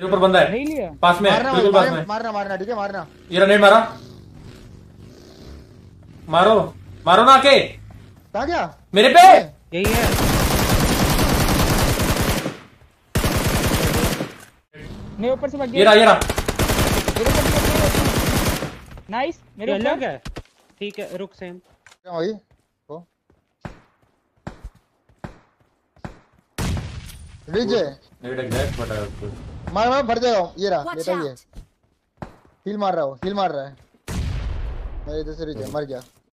मेरे ऊपर बंदा है नहीं लिया पास में मारना मारना मारना ठीक है मारना ये ग्रेनेड मारा मारो मारो ना आके आ गया मेरे पे यही है नहीं ऊपर से भाग ये रहा ये रहा नाइस मेरे ऊपर लग क्या ठीक है रुक सेम क्या भाई को विजय नेट एग्जैक्ट बटा उसको मार मार भर जाएगा ये रहा लेटा ही है हील मार रहा हूँ हील मार रहा है मेरे इधर से मर गया